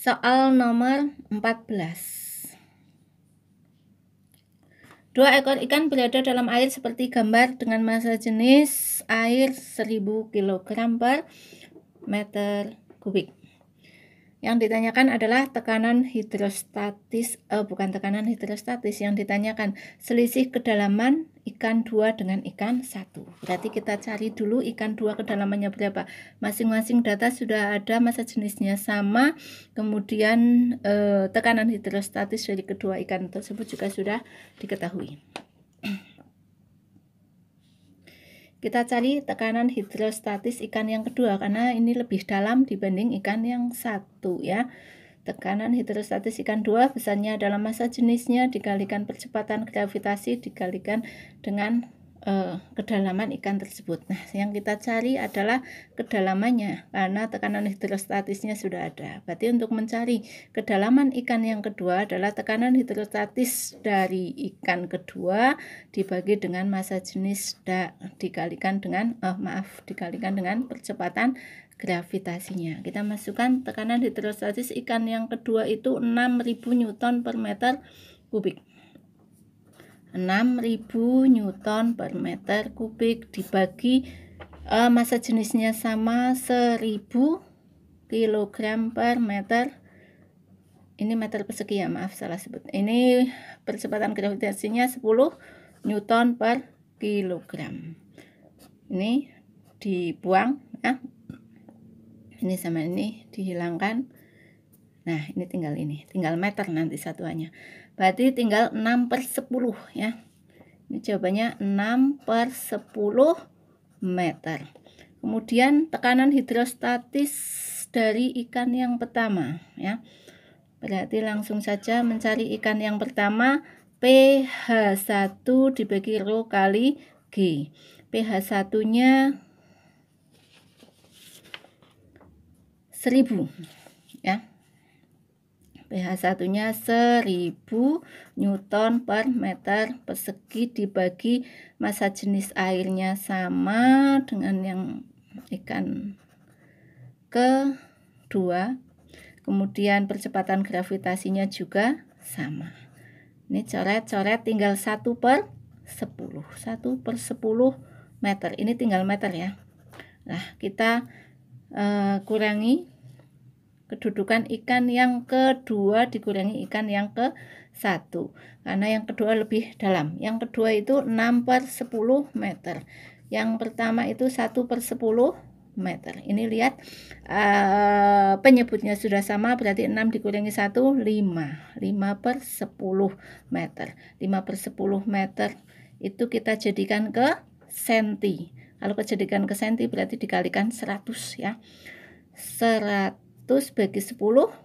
Soal nomor 14 Dua ekor ikan berada dalam air seperti gambar dengan massa jenis air 1000 kg per meter kubik. Yang ditanyakan adalah tekanan hidrostatis, eh, bukan tekanan hidrostatis, yang ditanyakan selisih kedalaman ikan 2 dengan ikan 1. Berarti kita cari dulu ikan 2 kedalamannya berapa. Masing-masing data sudah ada, masa jenisnya sama, kemudian eh, tekanan hidrostatis dari kedua ikan tersebut juga sudah diketahui. Kita cari tekanan hidrostatis ikan yang kedua karena ini lebih dalam dibanding ikan yang satu ya. Tekanan hidrostatis ikan dua besarnya dalam masa jenisnya dikalikan percepatan gravitasi dikalikan dengan Eh, kedalaman ikan tersebut. Nah, yang kita cari adalah kedalamannya karena tekanan hidrostatisnya sudah ada. Berarti untuk mencari kedalaman ikan yang kedua adalah tekanan hidrostatis dari ikan kedua dibagi dengan massa jenis da, dikalikan dengan oh, maaf dikalikan dengan percepatan gravitasinya. Kita masukkan tekanan hidrostatis ikan yang kedua itu 6000 Newton per meter kubik. 6000 Newton per meter kubik dibagi uh, masa jenisnya sama 1000 kg per meter ini meter persegi ya maaf salah sebut ini percepatan gravitasinya 10 Newton per kilogram ini dibuang ya ini sama ini dihilangkan Nah ini tinggal ini, tinggal meter nanti satuannya. Berarti tinggal 6 per 10 ya. Ini jawabannya 6 per 10 meter. Kemudian tekanan hidrostatis dari ikan yang pertama ya. Berarti langsung saja mencari ikan yang pertama PH1 dibagi rho kali G. PH1-nya 1000 ya pH satunya 1000 Newton per meter persegi dibagi masa jenis airnya sama dengan yang ikan kedua kemudian percepatan gravitasinya juga sama ini coret-coret tinggal 1 per 10 1 per 10 meter ini tinggal meter ya nah kita uh, kurangi kedudukan ikan yang kedua dikurangi ikan yang ke satu karena yang kedua lebih dalam yang kedua itu 6 per 10 meter yang pertama itu 1 per 10 meter ini lihat uh, penyebutnya sudah sama berarti 6 dikurangi 1 5 5 per 10 meter 5 per 10 meter itu kita jadikan ke senti kalau kejadikan ke senti berarti dikalikan 100 ya 100 100 bagi 10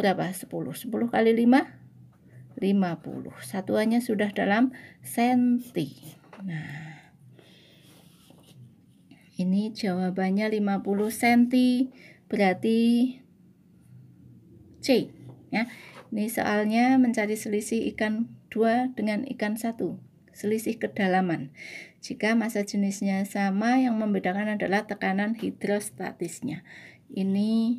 berapa? 10. 10 kali 5? 50. Satuannya sudah dalam senti. Nah. Ini jawabannya 50 senti berarti C ya. Ini soalnya mencari selisih ikan 2 dengan ikan 1, selisih kedalaman. Jika massa jenisnya sama, yang membedakan adalah tekanan hidrostatisnya. Ini